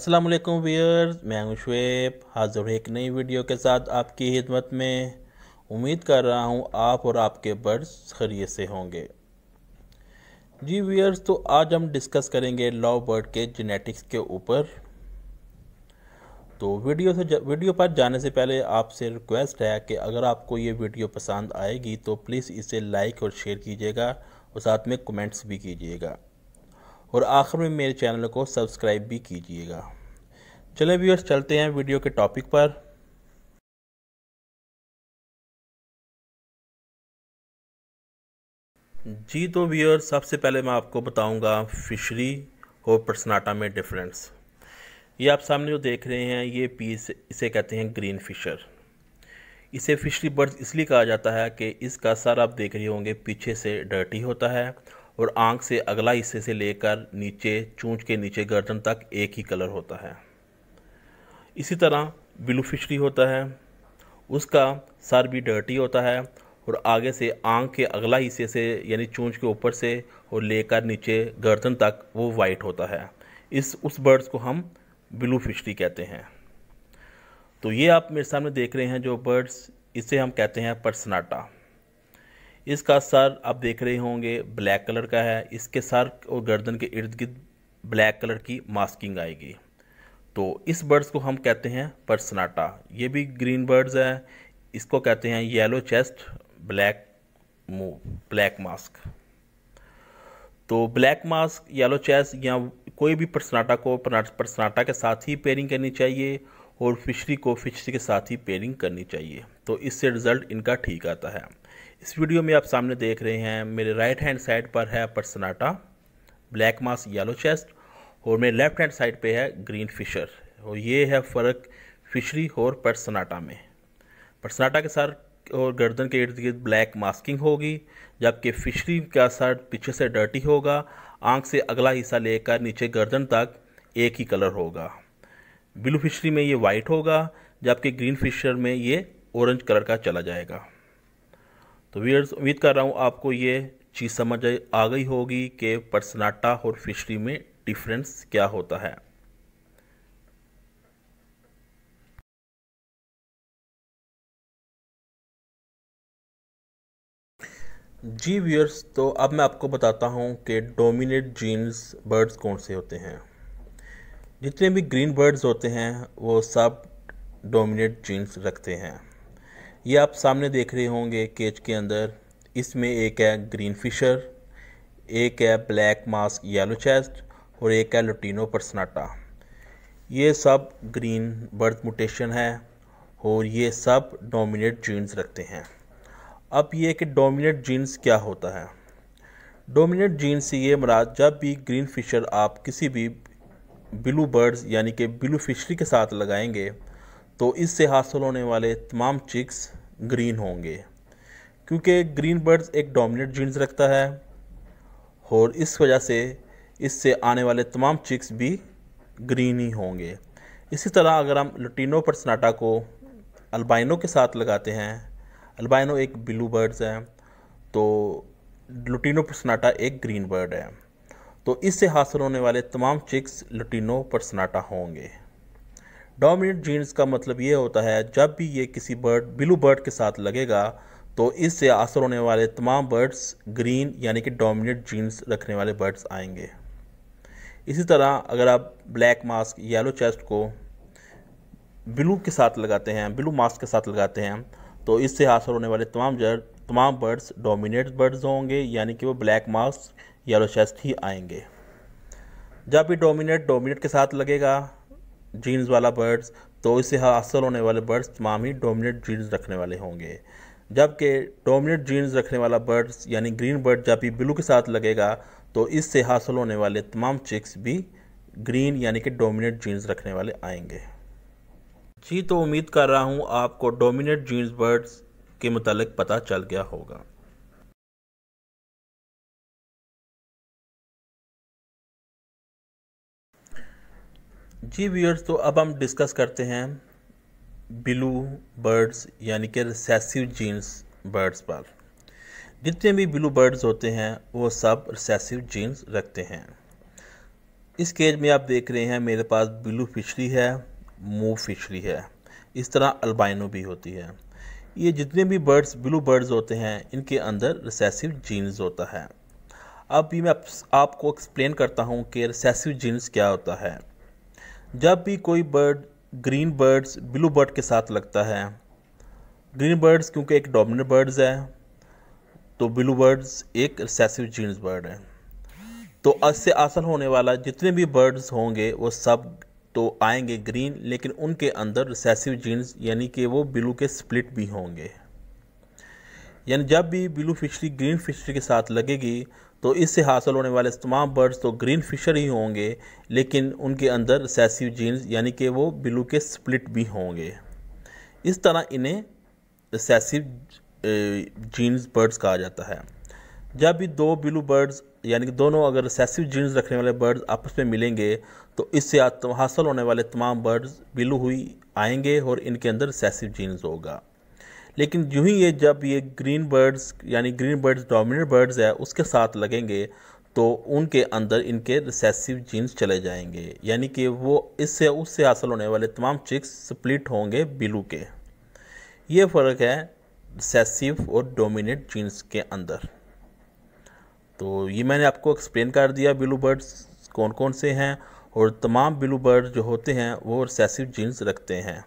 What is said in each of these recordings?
अस्सलाम वालेकुम व्यूअर्स मैं हूं शुएब हाजिर एक नई वीडियो के साथ आपकी खिदमत में उम्मीद कर रहा हूं आप और आपके बर्ड्स खरीय से होंगे जी व्यूअर्स तो आज हम डिस्कस करेंगे लव बर्ड के जेनेटिक्स के ऊपर तो वीडियो से वीडियो पर जाने से पहले आपसे रिक्वेस्ट है कि अगर आपको ये वीडियो पसंद आएगी तो प्लीज़ इसे लाइक और शेयर कीजिएगा और साथ में कमेंट्स भी कीजिएगा और आखिर में मेरे चैनल को सब्सक्राइब भी कीजिएगा चले व्यूअर्स चलते हैं वीडियो के टॉपिक पर जी तो व्यूअर्स सबसे पहले मैं आपको बताऊंगा फिशरी और पर्सनाटा में डिफरेंस ये आप सामने जो देख रहे हैं ये पीस इसे कहते हैं ग्रीन फिशर इसे फिशरी बर्ड इसलिए कहा जाता है कि इसका सर आप देख रहे होंगे पीछे से डर्टी होता है और आंख से अगला हिस्से से लेकर नीचे चूँच के नीचे गर्दन तक एक ही कलर होता है इसी तरह ब्लू फिशरी होता है उसका सर भी डर्टी होता है और आगे से आंख के अगला हिस्से से यानी चूंच के ऊपर से और लेकर नीचे गर्दन तक वो वाइट होता है इस उस बर्ड्स को हम ब्लू फिशरी कहते हैं तो ये आप मेरे सामने देख रहे हैं जो बर्ड्स इसे हम कहते हैं पर्सनाटा इसका सर आप देख रहे होंगे ब्लैक कलर का है इसके सर और गर्दन के इर्द गिर्द ब्लैक कलर की मास्किंग आएगी तो इस बर्ड्स को हम कहते हैं परसनाटा ये भी ग्रीन बर्ड्स है इसको कहते हैं yellow chest black mauve black mask तो ब्लैक मास्क येलो चेस्ट या कोई भी परसनाटा को परसनाटा के साथ ही पेयरिंग करनी चाहिए और फिशरी को फिशरी के साथ ही पेयरिंग करनी चाहिए तो इससे रिज़ल्ट इनका ठीक आता है इस वीडियो में आप सामने देख रहे हैं मेरे राइट हैंड साइड पर है personata black mask yellow chest और मेरे लेफ्ट हैंड साइड पे है ग्रीन फिशर और ये है फ़र्क फिशरी और पर्सनाटा में पर्सनाटा के सर और गर्दन के इर्द गिर्द ब्लैक मास्किंग होगी जबकि फिशरी का सर पीछे से डर्टी होगा आंख से अगला हिस्सा लेकर नीचे गर्दन तक एक ही कलर होगा ब्लू फिशरी में ये वाइट होगा जबकि ग्रीन फिशर में ये ऑरेंज कलर का चला जाएगा तो वीयर्स उम्मीद कर रहा हूँ आपको ये चीज़ समझ आ गई होगी कि पर्सनाटा और फिशरी में डिफरेंस क्या होता है जी व्यूअर्स तो अब मैं आपको बताता हूँ कि डोमिनेट जीन्स बर्ड्स कौन से होते हैं जितने भी ग्रीन बर्ड्स होते हैं वो सब डोमिनेट जीन्स रखते हैं ये आप सामने देख रहे होंगे केज के अंदर इसमें एक है ग्रीन फिशर एक है ब्लैक मास्क येलो चेस्ट और एक है लुटीनो परसनाटा ये सब ग्रीन बर्थ म्यूटेशन है और ये सब डोमिनेट जीन्स रखते हैं अब ये कि डोमिनेट जीन्स क्या होता है डोमिनेट जीन्स से ये मरा जब भी ग्रीन फिशर आप किसी भी ब्लू बर्ड्स यानी कि ब्लू फिशरी के साथ लगाएंगे तो इससे हासिल होने वाले तमाम चिक्स ग्रीन होंगे क्योंकि ग्रीन बर्ड्स एक डोमिनेट जीन्स रखता है और इस वजह से इससे आने वाले तमाम चिक्स भी ग्रीन ही होंगे इसी तरह अगर हम पर सनाटा को अल्बाइनो के साथ लगाते हैं अल्बाइनो एक ब्लू बर्ड्स है तो लुटिनो सनाटा एक ग्रीन बर्ड है तो इससे हासिल होने वाले तमाम चिक्स लुटिनो सनाटा होंगे डोमिनेंट जीन्स का मतलब ये होता है जब भी ये किसी बर्ड ब्लू बर्ड के साथ लगेगा तो इससे असर होने वाले तमाम बर्ड्स ग्रीन यानी कि डोमिनेंट जीन्स रखने वाले बर्ड्स आएंगे इसी तरह अगर आप ब्लैक मास्क येलो चेस्ट को ब्लू के साथ लगाते हैं ब्लू मास्क के साथ लगाते हैं तो इससे हासिल होने वाले तमाम जर्ड तमाम बर्ड्स डोमिनेट बर्ड्स होंगे यानी कि वो ब्लैक मास्क येलो चेस्ट ही आएंगे जब भी डोमिनेट डोमिनेट के साथ लगेगा जीन्स वाला बर्ड्स तो इससे हासिल होने वाले बर्ड्स तमाम ही डोमिनेट जीन्स रखने वाले होंगे जबकि डोमिनेट जीन्स रखने वाला बर्ड्स यानी ग्रीन बर्ड जब भी ब्लू के साथ लगेगा तो इससे हासिल होने वाले तमाम चिक्स भी ग्रीन यानी कि डोमिनेट जीन्स रखने वाले आएंगे जी तो उम्मीद कर रहा हूँ आपको डोमिनेट जीन्स बर्ड्स के मतलब पता चल गया होगा जी व्यूअर्स तो अब हम डिस्कस करते हैं ब्लू बर्ड्स यानी कि रिसेसिव जीन्स बर्ड्स पर जितने भी ब्लू बर्ड्स होते हैं वो सब रिसेसिव जीन्स रखते हैं इस केज में आप देख रहे हैं मेरे पास ब्लू फिशरी है मूव फिशरी है इस तरह अल्बाइनो भी होती है ये जितने भी बर्ड्स ब्लू बर्ड्स होते हैं इनके अंदर रिसेसिव जीन्स होता है अब भी मैं आपको एक्सप्लेन करता हूँ कि रिसेसिव जीन्स क्या होता है जब भी कोई bird green birds blue bird के साथ लगता है ग्रीन बर्ड्स क्योंकि एक डोमिनेंट बर्ड्स है तो ब्लू बर्ड्स एक रिसेसिव जीन्स बर्ड है तो इससे असल होने वाला जितने भी बर्ड्स होंगे वो सब तो आएंगे ग्रीन लेकिन उनके अंदर रिसेसिव जीन्स यानी कि वो ब्लू के स्प्लिट भी होंगे यानी जब भी ब्लू फिशरी ग्रीन फिशरी के साथ लगेगी तो इससे हासिल होने वाले तमाम बर्ड्स तो ग्रीन फिशर ही होंगे लेकिन उनके अंदर रिसेसिव जीन्स यानी कि वो बिलू के स्प्लिट भी होंगे इस तरह इन्हें रिसेसिव जीन्स बर्ड्स कहा जाता है जब भी दो बिलू बर्ड्स यानी कि दोनों अगर रिसेसिव जीन्स रखने वाले बर्ड्स आपस में मिलेंगे तो इससे हासिल होने वाले तमाम बर्ड्स बिलू हुई आएंगे और इनके अंदर रिसेसिव जीन्स होगा लेकिन जूँ ही ये जब ये ग्रीन बर्ड्स यानी ग्रीन बर्ड्स डोमिनेंट बर्ड्स है उसके साथ लगेंगे तो उनके अंदर इनके रिसेसिव जीन्स चले जाएंगे यानी कि वो इससे उससे हासिल होने वाले तमाम चिक्स स्प्लिट होंगे बिलू के ये फ़र्क है रिसेसिव और डोमिनेट जीन्स के अंदर तो ये मैंने आपको एक्सप्लेन कर दिया बिलू बर्ड्स कौन कौन से हैं और तमाम बिलू बर्ड जो होते हैं वो रिसेसिव जीन्स रखते हैं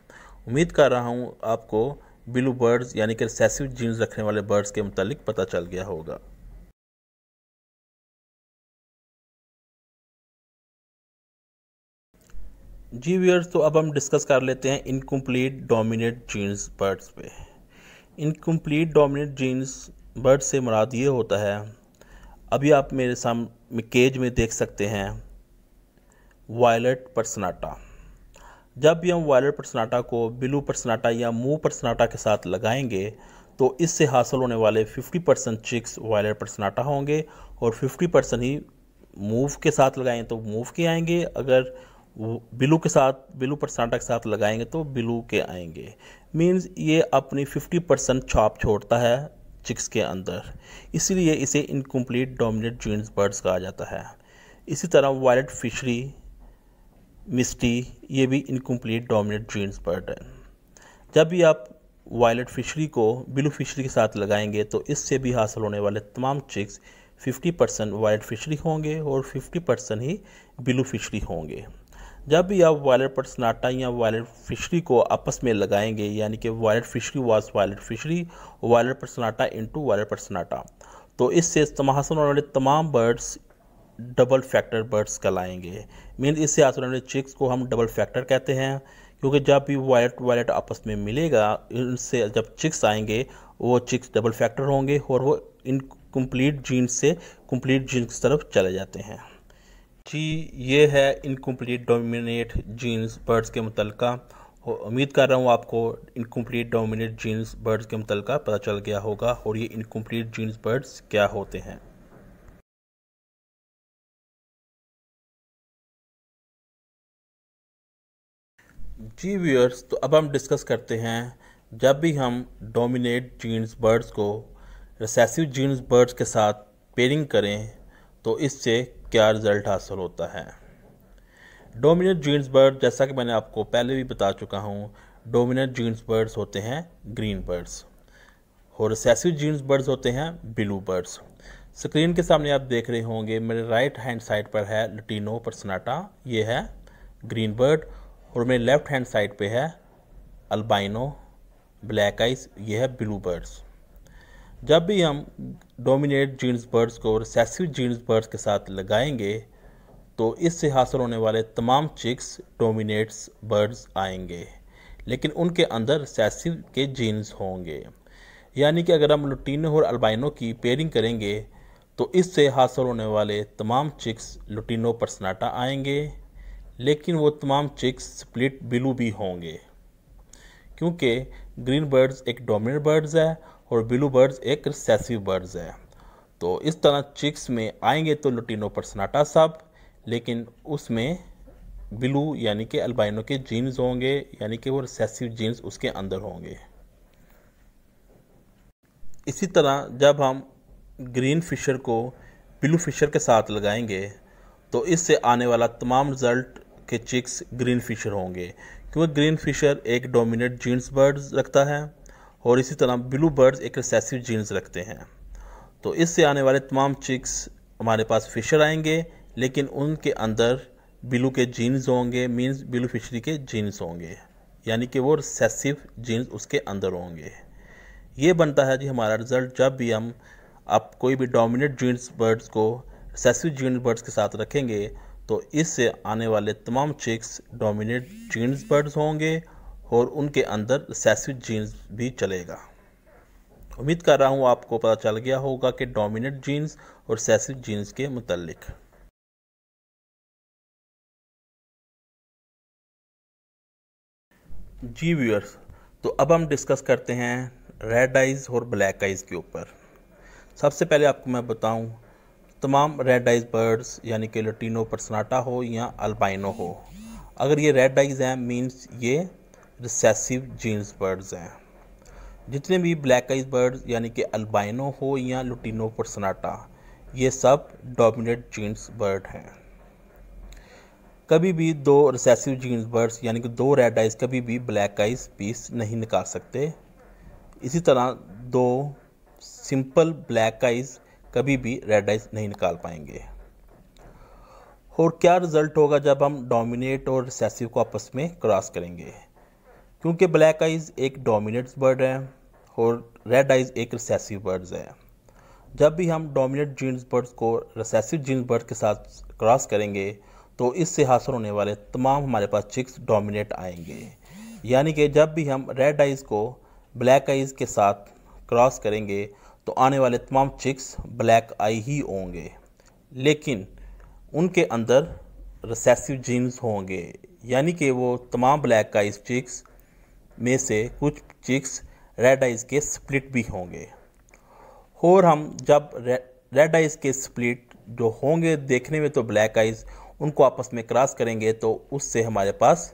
उम्मीद कर रहा हूँ आपको ब्लू बर्ड्स यानी कि रिसेसिव जीन्स रखने वाले बर्ड्स के मुतालिक पता चल गया होगा जी व्यूअर्स तो अब हम डिस्कस कर लेते हैं इनकम्प्लीट डोमिनेट जीन्स बर्ड्स पे इनकम्प्लीट डोमिनेट जीन्स बर्ड्स से मुराद ये होता है अभी आप मेरे सामने केज में देख सकते हैं वायलट परसनाटा जब भी हम वायलेट परसनाटा को ब्लू परसनाटा या मूव परसनाटा के साथ लगाएंगे तो इससे हासिल होने वाले 50 परसेंट चिक्स वायलेट परसनाटा होंगे और 50 परसेंट ही मूव के साथ लगाएंगे तो मूव के आएंगे अगर बिलू के साथ बिलू परसनाटा के साथ लगाएंगे तो बिलू के आएंगे मीन्स ये अपनी 50 परसेंट छाप छोड़ता है चिक्स के अंदर इसीलिए इसे इनकम्प्लीट डोमिनेट जीन्स बर्ड्स कहा जाता है इसी तरह वायलेट फिशरी मिस्टी ये भी इनकम्प्लीट डोमिनेट जीन्स बर्ड है जब भी आप वायलट फिशरी को ब्लू फिशरी के साथ लगाएंगे तो इससे भी हासिल होने वाले तमाम चिक्स 50 परसेंट वायलट फिशरी होंगे और 50 परसेंट ही ब्लू फिशरी होंगे जब भी आप वायलट पर्सनाटा या वायलट फिशरी को आपस में लगाएंगे यानी कि violet fischeri was violet fischeri violet personata into violet personata तो इससे हासिल होने वाले तमाम बर्ड्स डबल फैक्टर बर्ड्स कहलाएंगे मीन इससे आसोलेटेड चिक्स को हम डबल फैक्टर कहते हैं क्योंकि जब भी वायलेट वायलेट आपस में मिलेगा इनसे जब चिक्स आएंगे वो चिक्स डबल फैक्टर होंगे और वो इन कम्प्लीट जीन से कम्प्लीट जीन की तरफ चले जाते हैं जी ये है इनकम्प्लीट डोमिनेट जीन्स बर्ड्स के मुतलका उम्मीद कर रहा हूँ आपको इनकम्प्लीट डोमिनेट जीन्स बर्ड्स के मुतलक पता चल गया होगा और ये इनकम्प्लीट जीन्स बर्ड्स क्या होते हैं जी व्यूअर्स तो अब हम डिस्कस करते हैं जब भी हम डोमिनेट जीन्स बर्ड्स को रिसेसिव जीन्स बर्ड्स के साथ पेयरिंग करें तो इससे क्या रिज़ल्ट हासिल होता है डोमिनेट जीन्स बर्ड जैसा कि मैंने आपको पहले भी बता चुका हूँ डोमिनेट जीन्स बर्ड्स होते हैं ग्रीन बर्ड्स और रिसेसिव जीन्स बर्ड्स होते हैं ब्लू बर्ड्स स्क्रीन के सामने आप देख रहे होंगे मेरे राइट हैंड साइड पर है लटीनो परसनाटा ये है ग्रीन बर्ड और मेरे लेफ्ट हैंड साइड पे है अल्बाइनो ब्लैक आइस ये है ब्लू बर्ड्स जब भी हम डोमिनेट जीन्स बर्ड्स को रिसेसिव जीन्स बर्ड्स के साथ लगाएंगे तो इससे हासिल होने वाले तमाम चिक्स डोमिनेट्स बर्ड्स आएंगे लेकिन उनके अंदर रिसेसिव के जीन्स होंगे यानी कि अगर हम लुटीनो और अल्बाइनो की पेयरिंग करेंगे तो इससे हासिल होने वाले तमाम चिक्स लुटीनो परसनाटा आएंगे लेकिन वो तमाम चिक्स स्प्लिट बिलू भी होंगे क्योंकि ग्रीन बर्ड्स एक डोमिनेंट बर्ड्स है और बिलू बर्ड्स एक रिसेसिव बर्ड्स है तो इस तरह चिक्स में आएंगे तो लुटिनो परसनाटा सब लेकिन उसमें ब्लू यानी कि अल्बाइनो के जीन्स होंगे यानी कि वो रिसेसिव जीन्स उसके अंदर होंगे इसी तरह जब हम ग्रीन फिशर को ब्लू फिशर के साथ लगाएंगे तो इससे आने वाला तमाम रिज़ल्ट आपके चिक्स ग्रीन फिशर होंगे क्योंकि ग्रीन फिशर एक डोमिनेट जीन्स बर्ड्स रखता है और इसी तरह ब्लू बर्ड्स एक रिसेसिव जीन्स रखते हैं तो इससे आने वाले तमाम चिक्स हमारे पास फिशर आएंगे लेकिन उनके अंदर ब्लू के जीन्स होंगे मीन्स ब्लू फिशरी के जीन्स होंगे यानी कि वो रिसेसिव जीन्स उसके अंदर होंगे ये बनता है जी हमारा रिज़ल्ट जब भी हम आप कोई भी डोमिनेट जीन्स बर्ड्स को रिसेसिव जीन्स बर्ड्स के साथ रखेंगे तो इससे आने वाले तमाम चिक्स डोमिनेट जीन्स बर्ड्स होंगे और उनके अंदर सेसिड जीन्स भी चलेगा उम्मीद कर रहा हूँ आपको पता चल गया होगा कि डोमिनेट जीन्स और सेसिड जीन्स के मतलब जी व्यूअर्स तो अब हम डिस्कस करते हैं रेड आइज़ और ब्लैक आइज़ के ऊपर सबसे पहले आपको मैं बताऊं तमाम रेड आइज बर्ड्स यानी कि लटिनो परसनाटा हो या अल्बाइनो हो अगर ये रेड आइज हैं मीन्स ये रिसेसिव जीन्स बर्ड्स हैं जितने भी ब्लैक आइज बर्ड्स यानी कि अल्बाइनो हो या लुटिनो परसनाटा ये सब डोमिनेट जीन्स बर्ड हैं कभी भी दो रिसेसिव जीन्स बर्ड्स यानी कि दो रेड आइज कभी भी ब्लैक आइज पीस नहीं निकाल सकते इसी तरह दो सिंपल ब्लैक आइज कभी भी रेड आइज नहीं निकाल पाएंगे और क्या रिजल्ट होगा जब हम डोमिनेट और रिसेसिव को आपस में क्रॉस करेंगे क्योंकि ब्लैक आइज एक डोमिनेट बर्ड है और रेड आइज एक रिसेसिव बर्ड्स है जब भी हम डोमिनेट जीन्स बर्ड्स को रिसेसिव जीन्स बर्ड के साथ क्रॉस करेंगे तो इससे हासिल होने वाले तमाम हमारे पास चिक्स डोमिनेट आएंगे यानी कि जब भी हम रेड आइज़ को ब्लैक आइज़ के साथ क्रॉस करेंगे तो आने वाले तमाम चिक्स ब्लैक आई ही होंगे लेकिन उनके अंदर रिसेसिव जीन्स होंगे यानी कि वो तमाम ब्लैक आइज चिक्स में से कुछ चिक्स रेड आइज़ के स्प्लिट भी होंगे और हम जब रेड आइज़ के स्प्लिट जो होंगे देखने में तो ब्लैक आइज़ उनको आपस में क्रॉस करेंगे तो उससे हमारे पास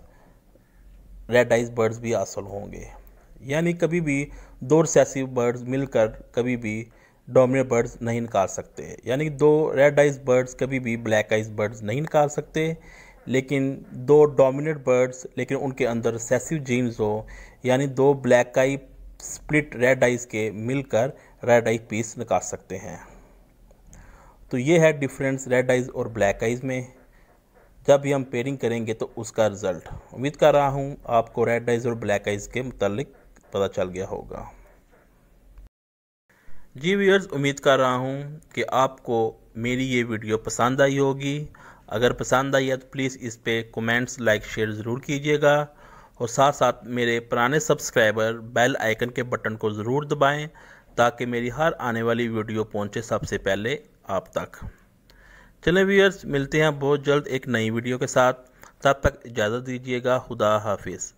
रेड आइज़ बर्ड्स भी हासिल होंगे यानी कभी भी दो रिसेसिव बर्ड्स मिलकर कभी भी डोमिनेट बर्ड्स नहीं निकाल सकते यानी कि दो रेड आइज बर्ड्स कभी भी ब्लैक आइज बर्ड्स नहीं निकाल सकते लेकिन दो डोमिनेट बर्ड्स लेकिन उनके अंदर सेसिव जीन्स हो यानी दो black eye split red eyes के मिलकर रेड आई पीस निकाल सकते हैं तो ये है डिफरेंस रेड आइज और ब्लैक आइज में जब भी हम पेयरिंग करेंगे तो उसका रिज़ल्ट उम्मीद कर रहा हूँ आपको रेड आइज़ और ब्लैक आइज़ के मतलब पता चल गया होगा जी व्यूअर्स उम्मीद कर रहा हूँ कि आपको मेरी ये वीडियो पसंद आई होगी अगर पसंद आई है तो प्लीज़ इस पर कमेंट्स लाइक शेयर ज़रूर कीजिएगा और साथ साथ मेरे पुराने सब्सक्राइबर बेल आइकन के बटन को ज़रूर दबाएं ताकि मेरी हर आने वाली वीडियो पहुंचे सबसे पहले आप तक चले व्यूअर्स मिलते हैं बहुत जल्द एक नई वीडियो के साथ तब तक इजाज़त दीजिएगा खुदा हाफिज़